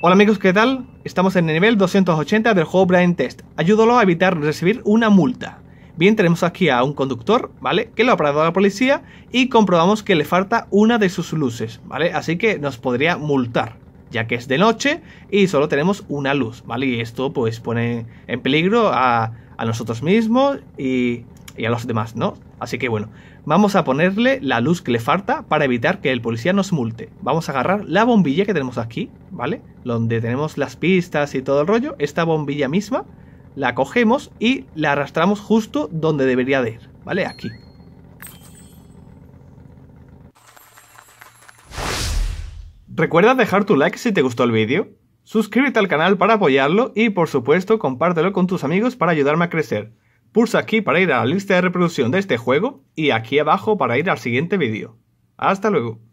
Hola amigos, ¿qué tal? Estamos en el nivel 280 del juego Brain Test. Ayúdalo a evitar recibir una multa. Bien, tenemos aquí a un conductor, ¿vale? Que lo ha parado a la policía y comprobamos que le falta una de sus luces, ¿vale? Así que nos podría multar, ya que es de noche y solo tenemos una luz, ¿vale? Y esto pues pone en peligro a, a nosotros mismos y y a los demás, ¿no? Así que bueno, vamos a ponerle la luz que le falta para evitar que el policía nos multe. Vamos a agarrar la bombilla que tenemos aquí, ¿vale? Donde tenemos las pistas y todo el rollo, esta bombilla misma, la cogemos y la arrastramos justo donde debería de ir, ¿vale? Aquí. Recuerda dejar tu like si te gustó el vídeo, suscríbete al canal para apoyarlo y por supuesto compártelo con tus amigos para ayudarme a crecer. Pulsa aquí para ir a la lista de reproducción de este juego y aquí abajo para ir al siguiente vídeo. ¡Hasta luego!